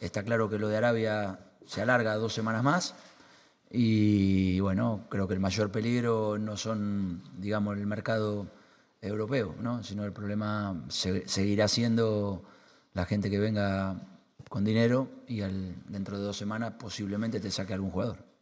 Está claro que lo de Arabia se alarga dos semanas más. Y bueno, creo que el mayor peligro no son, digamos, el mercado europeo, sino el problema seguirá siendo la gente que venga con dinero y dentro de dos semanas posiblemente te saque algún jugador.